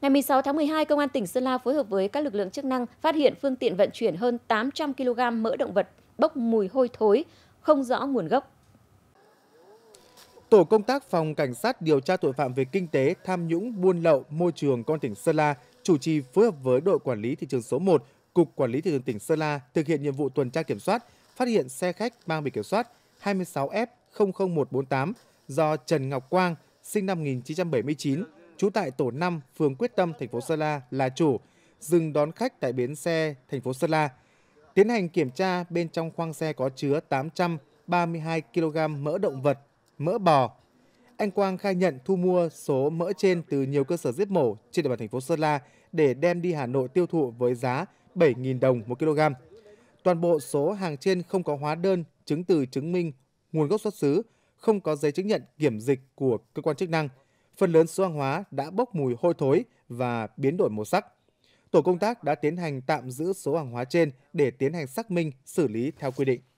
Ngày 16 tháng 12, Công an tỉnh Sơn La phối hợp với các lực lượng chức năng phát hiện phương tiện vận chuyển hơn 800 kg mỡ động vật bốc mùi hôi thối, không rõ nguồn gốc. Tổ công tác phòng cảnh sát điều tra tội phạm về kinh tế, tham nhũng, buôn lậu, môi trường con tỉnh Sơn La chủ trì phối hợp với đội quản lý thị trường số 1, cục quản lý thị trường tỉnh Sơn La thực hiện nhiệm vụ tuần tra kiểm soát, phát hiện xe khách mang biển kiểm soát 26F00148 do Trần Ngọc Quang sinh năm 1979 trú tại tổ 5, phường Quyết Tâm, thành phố Sơn La là chủ, dừng đón khách tại bến xe thành phố Sơn La. Tiến hành kiểm tra bên trong khoang xe có chứa 832 kg mỡ động vật, mỡ bò. Anh Quang khai nhận thu mua số mỡ trên từ nhiều cơ sở giết mổ trên địa bàn thành phố Sơn La để đem đi Hà Nội tiêu thụ với giá 7.000 đồng một kg. Toàn bộ số hàng trên không có hóa đơn, chứng từ chứng minh nguồn gốc xuất xứ, không có giấy chứng nhận kiểm dịch của cơ quan chức năng – phần lớn số hàng hóa đã bốc mùi hôi thối và biến đổi màu sắc. Tổ công tác đã tiến hành tạm giữ số hàng hóa trên để tiến hành xác minh, xử lý theo quy định.